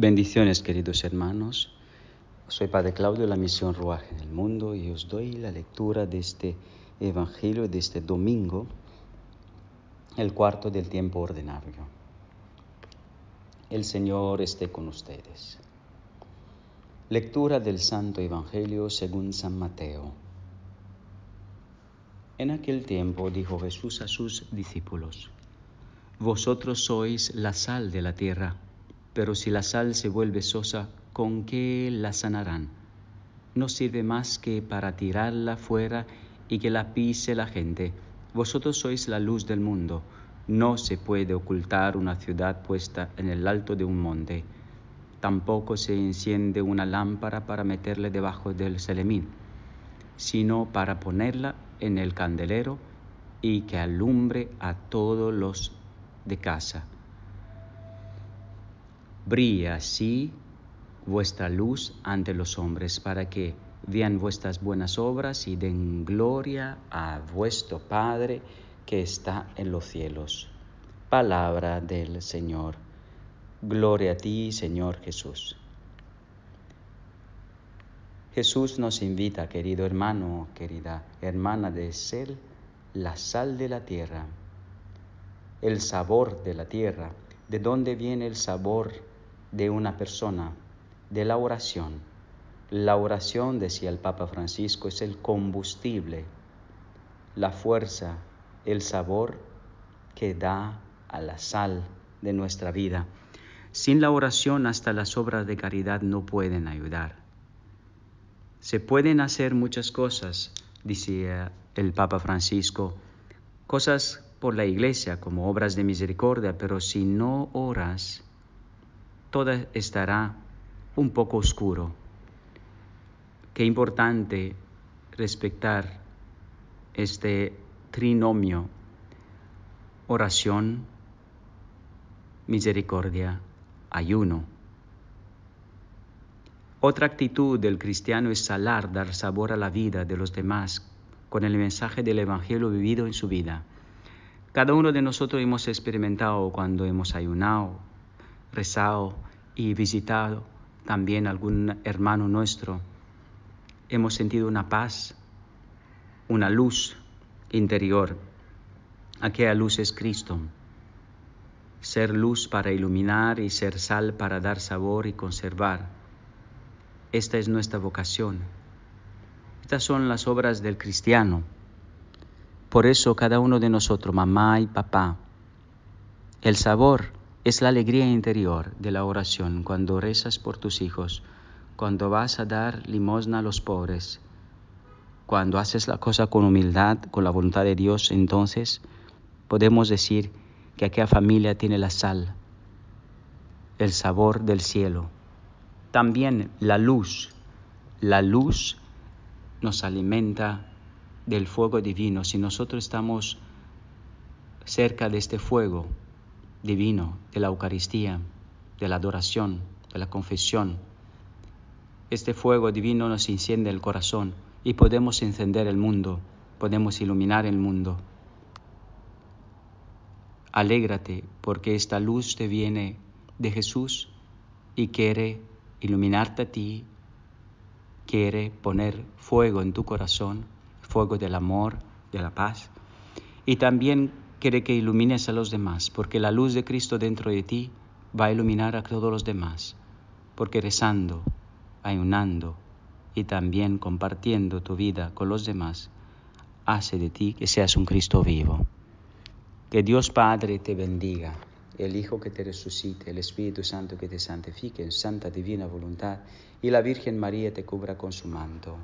Bendiciones queridos hermanos. Soy Padre Claudio de la Misión Ruaje el Mundo y os doy la lectura de este Evangelio de este domingo, el cuarto del tiempo ordinario. El Señor esté con ustedes. Lectura del Santo Evangelio según San Mateo. En aquel tiempo dijo Jesús a sus discípulos, Vosotros sois la sal de la tierra pero si la sal se vuelve sosa, ¿con qué la sanarán? No sirve más que para tirarla fuera y que la pise la gente. Vosotros sois la luz del mundo. No se puede ocultar una ciudad puesta en el alto de un monte. Tampoco se enciende una lámpara para meterla debajo del selemín, sino para ponerla en el candelero y que alumbre a todos los de casa brille así vuestra luz ante los hombres, para que vean vuestras buenas obras y den gloria a vuestro Padre que está en los cielos. Palabra del Señor. Gloria a ti, Señor Jesús. Jesús nos invita, querido hermano, querida hermana, de ser la sal de la tierra, el sabor de la tierra. ¿De dónde viene el sabor de una persona, de la oración. La oración, decía el Papa Francisco, es el combustible, la fuerza, el sabor que da a la sal de nuestra vida. Sin la oración hasta las obras de caridad no pueden ayudar. Se pueden hacer muchas cosas, decía el Papa Francisco, cosas por la iglesia como obras de misericordia, pero si no oras, todo estará un poco oscuro. Qué importante respetar este trinomio, oración, misericordia, ayuno. Otra actitud del cristiano es salar, dar sabor a la vida de los demás con el mensaje del Evangelio vivido en su vida. Cada uno de nosotros hemos experimentado cuando hemos ayunado, rezado y visitado también algún hermano nuestro, hemos sentido una paz, una luz interior. Aquella luz es Cristo. Ser luz para iluminar y ser sal para dar sabor y conservar. Esta es nuestra vocación. Estas son las obras del cristiano. Por eso cada uno de nosotros, mamá y papá, el sabor es la alegría interior de la oración cuando rezas por tus hijos, cuando vas a dar limosna a los pobres, cuando haces la cosa con humildad, con la voluntad de Dios, entonces podemos decir que aquella familia tiene la sal, el sabor del cielo. También la luz. La luz nos alimenta del fuego divino. Si nosotros estamos cerca de este fuego, divino, de la Eucaristía, de la adoración, de la confesión. Este fuego divino nos enciende el corazón y podemos encender el mundo, podemos iluminar el mundo. Alégrate porque esta luz te viene de Jesús y quiere iluminarte a ti, quiere poner fuego en tu corazón, fuego del amor, de la paz, y también quiere que ilumines a los demás, porque la luz de Cristo dentro de ti va a iluminar a todos los demás, porque rezando, ayunando y también compartiendo tu vida con los demás, hace de ti que seas un Cristo vivo. Que Dios Padre te bendiga, el Hijo que te resucite, el Espíritu Santo que te santifique en santa divina voluntad y la Virgen María te cubra con su manto.